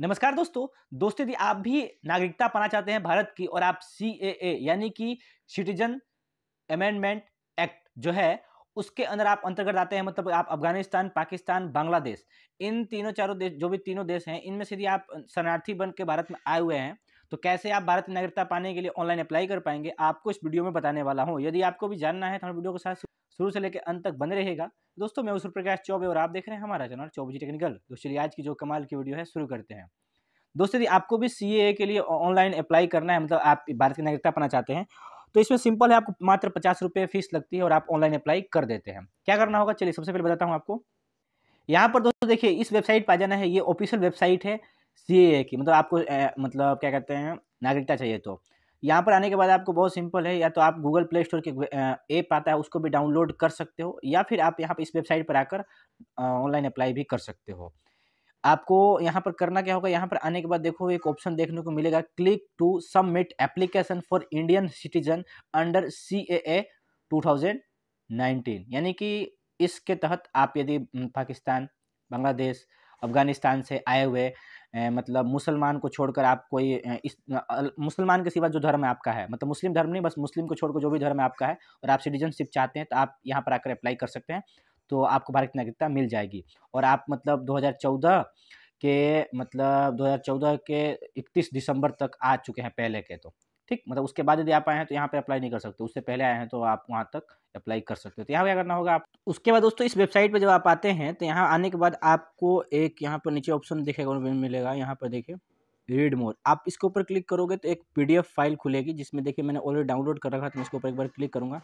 नमस्कार दोस्तों दोस्तों यदि आप भी नागरिकता पाना चाहते हैं भारत की और आप सी यानी कि सिटीजन अमेंडमेंट एक्ट जो है उसके अंदर आप अंतर्गत आते हैं मतलब आप अफगानिस्तान पाकिस्तान बांग्लादेश इन तीनों चारों देश जो भी तीनों देश हैं इनमें से यदि आप शरणार्थी बन के भारत में आए हुए हैं तो कैसे आप भारत नागरिकता पाने के लिए ऑनलाइन अप्लाई कर पाएंगे आपको इस वीडियो में बताने वाला हूँ यदि आपको भी जानना है तो हमारे वीडियो के साथ शुरू से लेकर अंत तक बने रहेगा दोस्तों मैं उस प्रकाश चौबे और आप देख रहे हैं हमारा चैनल चौबी टेक्निकल तो चलिए आज की जो कमाल की वीडियो है शुरू करते हैं दोस्तों यदि आपको भी सी के लिए ऑनलाइन अप्लाई करना है मतलब आप भारत की नागरिकता पाना चाहते हैं तो इसमें सिंपल है आपको मात्र पचास रुपये फीस लगती है और आप ऑनलाइन अप्लाई कर देते हैं क्या करना होगा चलिए सबसे पहले बताता हूँ आपको यहाँ पर दोस्तों देखिए इस वेबसाइट पर आ जाना है ये ऑफिशियल वेबसाइट है सी ए की मतलब आपको ए, मतलब क्या कहते हैं नागरिकता चाहिए तो यहाँ पर आने के बाद आपको बहुत सिंपल है या तो आप गूगल प्ले स्टोर के ऐप आता है उसको भी डाउनलोड कर सकते हो या फिर आप यहाँ पर इस वेबसाइट पर आकर ऑनलाइन अप्लाई भी कर सकते हो आपको यहाँ पर करना क्या होगा यहाँ पर आने के बाद देखो एक ऑप्शन देखने को मिलेगा click to submit application for Indian citizen under C A A two thousand nineteen यानी कि इसके तहत आप यदि पाकिस्तान बांग्लादेश अफगानिस्तान से आए हुए मतलब मुसलमान को छोड़कर आप कोई इस मुसलमान के सिवा जो धर्म है आपका है मतलब मुस्लिम धर्म नहीं बस मुस्लिम को छोड़कर जो भी धर्म है आपका है और आप सिटीजनशिप चाहते हैं तो आप यहाँ पर आकर अप्लाई कर सकते हैं तो आपको भारत नागरिकता मिल जाएगी और आप मतलब दो के मतलब 2014 के 31 दिसंबर तक आ चुके हैं पहले के तो ठीक मतलब उसके बाद यदि आप आए हैं तो यहाँ पे अप्लाई नहीं कर सकते उससे पहले आए हैं तो आप वहाँ तक अप्लाई कर सकते हो तो यहाँ क्या करना होगा आप उसके बाद दोस्तों इस वेबसाइट पर जब आप आते हैं तो यहाँ आने के बाद आपको एक यहाँ पर नीचे ऑप्शन दिखेगा मिलेगा यहाँ पर देखिए रीड मोर आप इसके ऊपर क्लिक करोगे तो एक पी फाइल खुलेगी जिसमें देखिए मैंने ऑलरेडी डाउनलोड कर रखा था तो मैं इसके ऊपर एक बार क्लिक करूँगा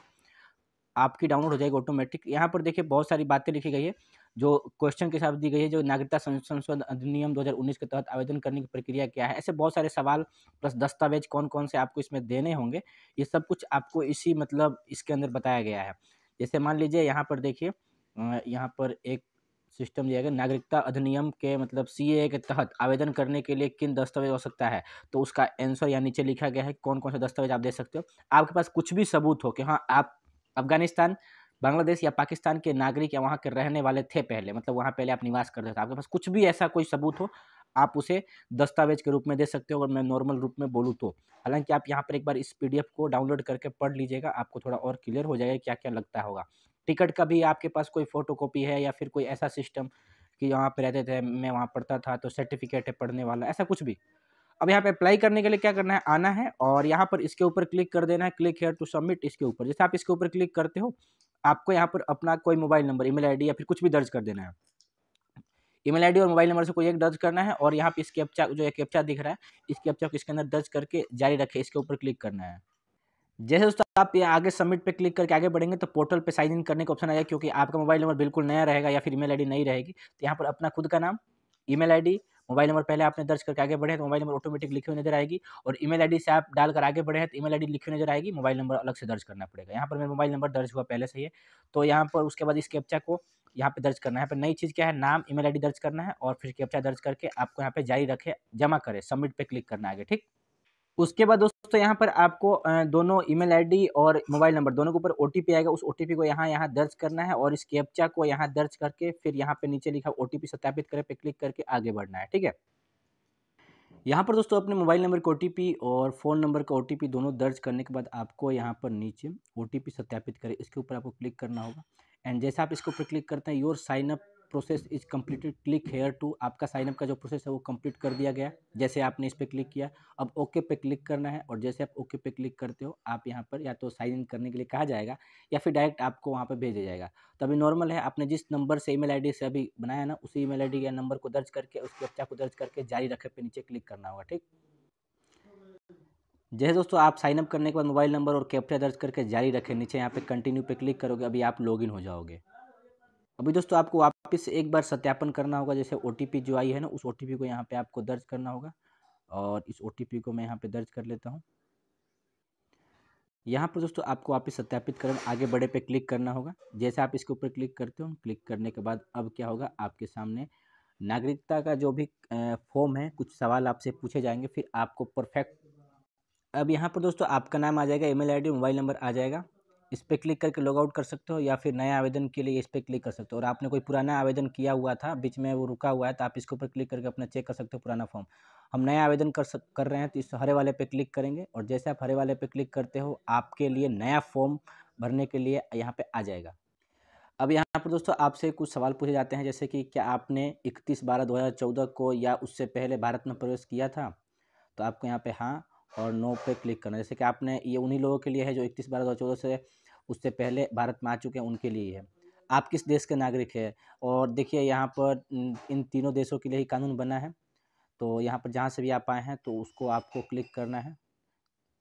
आपकी डाउनलोड हो जाएगी ऑटोमेटिक यहाँ पर देखिए बहुत सारी बातें लिखी गई है जो क्वेश्चन के साथ दी गई है जो नागरिकता संशोधन अधिनियम 2019 के तहत आवेदन करने की प्रक्रिया क्या है ऐसे बहुत सारे सवाल प्लस दस्तावेज कौन कौन से आपको इसमें देने होंगे ये सब कुछ आपको इसी मतलब इसके अंदर बताया गया है जैसे मान लीजिए यहाँ पर देखिए यहाँ पर एक सिस्टम दिया गया नागरिकता अधिनियम के मतलब सी के तहत आवेदन करने के लिए किन दस्तावेज हो सकता है तो उसका आंसर यहाँ नीचे लिखा गया है कौन कौन सा दस्तावेज आप दे सकते हो आपके पास कुछ भी सबूत हो कि हाँ आप अफगानिस्तान बांग्लादेश या पाकिस्तान के नागरिक या वहाँ के रहने वाले थे पहले मतलब वहाँ पहले आप निवास करते थे आपके पास कुछ भी ऐसा कोई सबूत हो आप उसे दस्तावेज के रूप में दे सकते हो और मैं नॉर्मल रूप में बोलूँ तो हालांकि आप यहाँ पर एक बार इस पी को डाउनलोड करके पढ़ लीजिएगा आपको थोड़ा और क्लियर हो जाएगा क्या क्या लगता होगा टिकट का भी आपके पास कोई फ़ोटोकॉपी है या फिर कोई ऐसा सिस्टम कि यहाँ पर रहते थे मैं वहाँ पढ़ता था तो सर्टिफिकेट है पढ़ने वाला ऐसा कुछ भी अब यहाँ पे अप्लाई करने के लिए क्या करना है आना है और यहाँ पर इसके ऊपर क्लिक कर देना है क्लिक हेयर टू सबमिट इसके ऊपर जैसे आप इसके ऊपर क्लिक करते हो आपको यहाँ पर अपना कोई मोबाइल नंबर ईमेल आईडी या फिर कुछ भी दर्ज कर देना है ईमेल आईडी और मोबाइल नंबर से कोई एक दर्ज करना है और यहाँ पे इस अपचा जो एक अपचा दिख रहा है इस कैप्चा को इसके अंदर दर्ज करके जारी रखें इसके ऊपर क्लिक करना है जैसे दोस्तों आप ये आगे सबमिट पे क्लिक करके आगे बढ़ेंगे तो पोर्टल पे साइन इन करने का ऑप्शन आएगा क्योंकि आपका मोबाइल नंबर बिल्कुल नया रहेगा या फिर ईमेल आईडी नहीं रहेगी तो यहाँ पर अपना खुद का नाम ईमेल आईडी मोबाइल नंबर पहले आपने दर्ज करके आगे बढ़े तो मोबाइल नंबर ऑटोमेटिक लिखी हुई नजर आएगी और ईमेल आईडी से आप डालकर आगे बढ़े हैं तो ईमेल आईडी लिखी हुई नजर आएगी मोबाइल नंबर अलग से दर्ज करना पड़ेगा यहाँ पर मेरा मोबाइल नंबर दर्ज हुआ पहले से ही तो यहाँ पर उसके बाद इस कैप्चा को यहाँ पे दर्ज करना है पर नई चीज़ क्या है नाम ईमेल आईडी दर्ज करना है और फिर कैप्चा दर्ज करके आपको यहाँ पे जारी रखे जमा करें सबमिट पे क्लिक करना है आगे ठीक उसके बाद दोस्तों यहाँ पर आपको दोनों ईमेल आईडी और मोबाइल नंबर दोनों के ऊपर ओ आएगा उस ओ को यहाँ यहाँ दर्ज करना है और इस कैप्चा को यहाँ दर्ज करके फिर यहाँ पे नीचे लिखा ओटीपी सत्यापित करें पे क्लिक करके आगे बढ़ना है ठीक है यहाँ पर दोस्तों अपने मोबाइल नंबर का ओ और फ़ोन नंबर का ओ दोनों दर्ज करने के बाद आपको यहाँ पर नीचे ओ सत्यापित करें इसके ऊपर आपको क्लिक करना होगा एंड जैसा आप इसके ऊपर क्लिक करते हैं your signup process is completed click here to आपका साइनअप का जो प्रोसेस है वो कम्प्लीट कर दिया गया जैसे आपने इस पर क्लिक किया अब ओके पे क्लिक करना है और जैसे आप ओके पे क्लिक करते हो आप यहाँ पर या तो साइन इन करने के लिए कहा जाएगा या फिर डायरेक्ट आपको वहाँ पर भेजा जाएगा तो अभी नॉर्मल है आपने जिस नंबर से आई डी से अभी बनाया ना उसी आई डी या नंबर को दर्ज करके उस कप्चा को दर्ज करके जारी रखे पे नीचे क्लिक करना होगा ठीक जैसे दोस्तों आप साइनअप करने के बाद मोबाइल नंबर और कैप्चा दर्ज करके जारी रखें नीचे यहाँ पे कंटिन्यू पे क्लिक करोगे अभी आप लॉगिन हो जाओगे अभी दोस्तों आपको वापस एक बार सत्यापन करना होगा जैसे ओ जो आई है ना उस ओ को यहाँ पर आपको दर्ज करना होगा और इस ओ को मैं यहाँ पर दर्ज कर लेता हूँ यहाँ पर दोस्तों आपको वापस सत्यापित करण आगे बड़े पे क्लिक करना होगा जैसे आप इसके ऊपर क्लिक करते हो क्लिक करने के बाद अब क्या होगा आपके सामने नागरिकता का जो भी फॉर्म है कुछ सवाल आपसे पूछे जाएंगे फिर आपको परफेक्ट अब यहाँ पर दोस्तों आपका नाम आ जाएगा ईमेल आईडी मोबाइल नंबर आ जाएगा इस पर क्लिक करके लॉगआउट कर सकते हो या फिर नया आवेदन के लिए इस पर क्लिक कर सकते हो और आपने कोई पुराना आवेदन किया हुआ था बीच में वो रुका हुआ है तो आप इसके ऊपर क्लिक करके अपना चेक कर सकते हो पुराना फॉर्म हम नया आवेदन कर सक कर रहे हैं तो इस हरे वाले पे क्लिक करेंगे और जैसे आप हरे वाले पे क्लिक करते हो आपके लिए नया फॉर्म भरने के लिए यहाँ पर आ जाएगा अब यहाँ पर दोस्तों आपसे कुछ सवाल पूछे जाते हैं जैसे कि क्या आपने इकतीस बारह दो को या उससे पहले भारत में प्रवेश किया था तो आपको यहाँ पे हाँ और नो पे क्लिक करना जैसे कि आपने ये उन्हीं लोगों के लिए है जो इकतीस बारह दो से उससे पहले भारत में आ चुके हैं उनके लिए है आप किस देश के नागरिक है और देखिए यहाँ पर इन तीनों देशों के लिए ही कानून बना है तो यहाँ पर जहाँ से भी आप आए हैं तो उसको आपको क्लिक करना है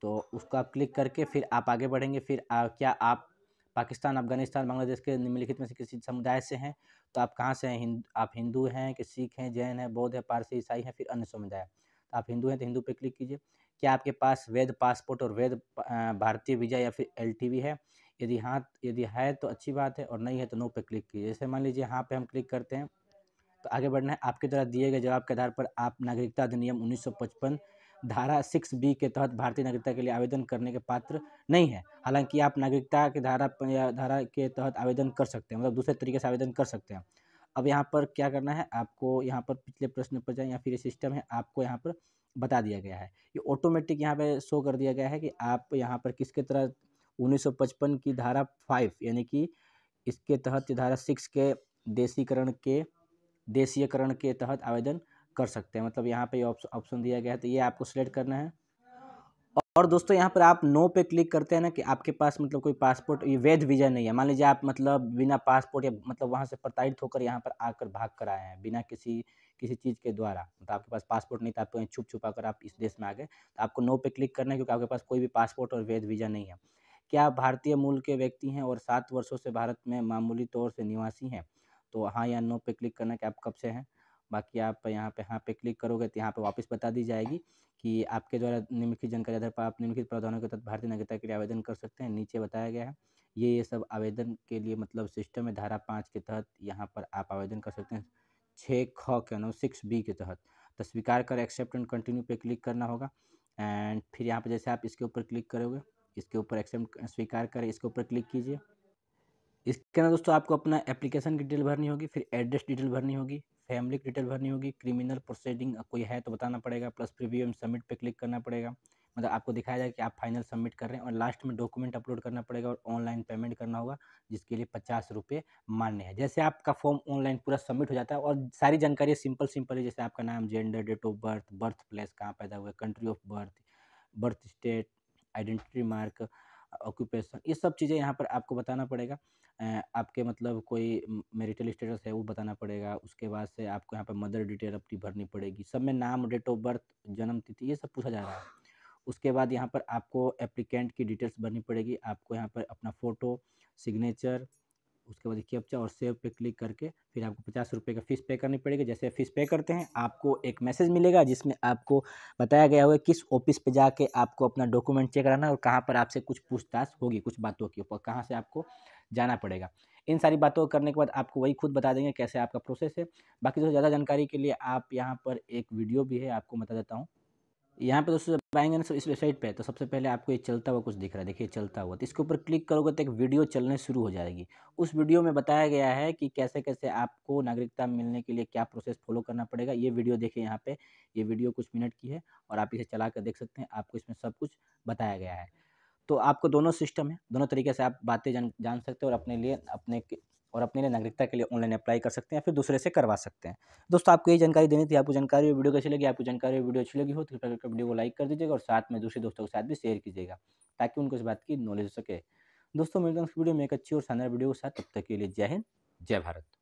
तो उसको आप क्लिक करके फिर आप आगे बढ़ेंगे फिर आ, क्या आप पाकिस्तान अफगानिस्तान बांग्लादेश के निम्नलिखित में से किसी समुदाय से हैं तो आप कहाँ से हैं हिंद आप हिंदू हैं कि सिख हैं जैन हैं बौद्ध हैं पारसी ईसाई हैं फिर अन्य समुदाय तो आप हिंदू हैं तो हिंदू पर क्लिक कीजिए क्या आपके पास वैध पासपोर्ट और वैध भारतीय वीज़ा या फिर एल है यदि हाँ यदि है तो अच्छी बात है और नहीं है तो नो पे क्लिक कीजिए जैसे मान लीजिए हाँ पे हम क्लिक करते हैं तो आगे बढ़ना है आपके द्वारा दिए गए जवाब के आधार पर आप नागरिकता अधिनियम 1955 धारा सिक्स बी के तहत भारतीय नागरिकता के लिए आवेदन करने के पात्र नहीं है हालांकि आप नागरिकता के धारा या धारा के तहत आवेदन कर सकते हैं मतलब दूसरे तरीके से आवेदन कर सकते हैं अब यहाँ पर क्या करना है आपको यहाँ पर पिछले प्रश्न पर जाए या फिर ये सिस्टम है आपको यहाँ पर बता दिया गया है ये ऑटोमेटिक यहाँ पे शो कर दिया गया है कि आप यहाँ पर किसके तरह 1955 की धारा फाइव यानी कि इसके तहत धारा सिक्स के देसीकरण के देशीयकरण के तहत आवेदन कर सकते हैं मतलब यहाँ पे ऑप्शन दिया गया है तो ये आपको सिलेक्ट करना है और दोस्तों यहाँ पर आप नो पे क्लिक करते हैं ना कि आपके पास मतलब कोई पासपोर्ट ये वैध वीज़ा नहीं है मान लीजिए आप मतलब बिना पासपोर्ट या मतलब वहाँ से प्रताड़ित होकर यहाँ पर आकर भाग कर आए हैं बिना किसी किसी चीज़ के द्वारा मतलब आपके पास पासपोर्ट नहीं था तो आप छुप छुपा कर आप इस देश में आ गए तो आपको नो पे क्लिक करना है क्योंकि आपके पास कोई भी पासपोर्ट और वैध वीज़ा नहीं है क्या भारतीय मूल के व्यक्ति हैं और सात वर्षों से भारत में मामूली तौर से निवासी हैं तो हाँ या नो पे क्लिक करना कि आप कब से हैं बाकी आप यहाँ पे हाँ पे क्लिक करोगे तो यहाँ पे वापस बता दी जाएगी कि आपके द्वारा निम्नलिखित जानकारी आधार पर आप निम्नलिखित प्रावधानों के तहत भारतीय नागरिकता के लिए आवेदन कर सकते हैं नीचे बताया गया है ये ये सब आवेदन के लिए मतलब सिस्टम है धारा पाँच के तहत यहाँ पर आप आवेदन कर सकते हैं छः ख के नो सिक्स बी के तहत तो स्वीकार कर एक्सेप्ट एंड कंटिन्यू पे क्लिक करना होगा एंड फिर यहाँ पर जैसे आप इसके ऊपर क्लिक करोगे इसके ऊपर एक्सेप्ट स्वीकार करें इसके ऊपर क्लिक कीजिए इसके अंदर दोस्तों आपको अपना एप्लीकेशन की डिटेल भरनी होगी फिर एड्रेस डिटेल भरनी होगी फैमिली की डिटेल भरनी होगी क्रिमिनल प्रोसीडिंग कोई है तो बताना पड़ेगा प्लस प्रीव्यू एम सबमिट पर क्लिक करना पड़ेगा मतलब आपको दिखाया जाएगा कि आप फाइनल सबमिट कर रहे हैं और लास्ट में डॉक्यूमेंट अपलोड करना पड़ेगा और ऑनलाइन पेमेंट करना होगा जिसके लिए पचास रुपये मान्य है जैसे आपका फॉर्म ऑनलाइन पूरा सबमिट हो जाता है और सारी जानकारी सिंपल सिंपल है जैसे आपका नाम gender date of birth birth place कहाँ पैदा हुआ country of birth birth state identity mark occupation ये सब चीज़ें यहाँ पर आपको बताना पड़ेगा आपके मतलब कोई मेरिटल स्टेटस है वो बताना पड़ेगा उसके बाद से आपको यहाँ पर मदर डिटेल अपनी भरनी पड़ेगी सब में नाम डेट ऑफ बर्थ जन्म तिथि ये सब पूछा जा रहा है उसके बाद यहाँ पर आपको एप्लीकेंट की डिटेल्स भरनी पड़ेगी आपको यहाँ पर अपना फ़ोटो सिग्नेचर उसके बाद कैप्चा और सेव पे क्लिक करके फिर आपको पचास रुपये का फ़ीस पे करनी पड़ेगी जैसे फ़ीस पे करते हैं आपको एक मैसेज मिलेगा जिसमें आपको बताया गया होगा किस ऑफिस पे जाके आपको अपना डॉक्यूमेंट चेक कराना और कहाँ पर आपसे कुछ पूछताछ होगी कुछ बातों के ऊपर कहाँ से आपको जाना पड़ेगा इन सारी बातों को करने के बाद आपको वही खुद बता देंगे कैसे आपका प्रोसेस है बाकी जो ज़्यादा जानकारी के लिए आप यहाँ पर एक वीडियो भी है आपको बता देता हूँ यहाँ पे दोस्तों जब आएंगे ना इस वेबसाइट पे तो सबसे पहले आपको ये चलता हुआ कुछ दिख रहा है देखिए चलता हुआ तो इसके ऊपर क्लिक करोगे तो एक वीडियो चलने शुरू हो जाएगी उस वीडियो में बताया गया है कि कैसे कैसे आपको नागरिकता मिलने के लिए क्या प्रोसेस फॉलो करना पड़ेगा ये वीडियो देखिए यहाँ पर ये वीडियो कुछ मिनट की है और आप इसे चला कर देख सकते हैं आपको इसमें सब कुछ बताया गया है तो आपको दोनों सिस्टम है दोनों तरीके से आप बातें जान जान सकते हो और अपने लिए अपने और अपने लिए नागरिकता के लिए ऑनलाइन अप्लाई कर सकते हैं फिर दूसरे से करवा सकते हैं दोस्तों आपको यही जानकारी देनी थी आपको जानकारी वीडियो कैसी लगी आपको जानकारी वीडियो अच्छी लगी हो तो कृपया वीडियो को लाइक कर दीजिएगा और साथ में दूसरे दोस्तों के साथ भी शेयर कीजिएगा ताकि उनको इस बात की नॉलेज हो सके दोस्तों मिलते हैं वीडियो में एक अच्छी और शानदार वीडियो के साथ तब तक के लिए जय हिंद जय भारत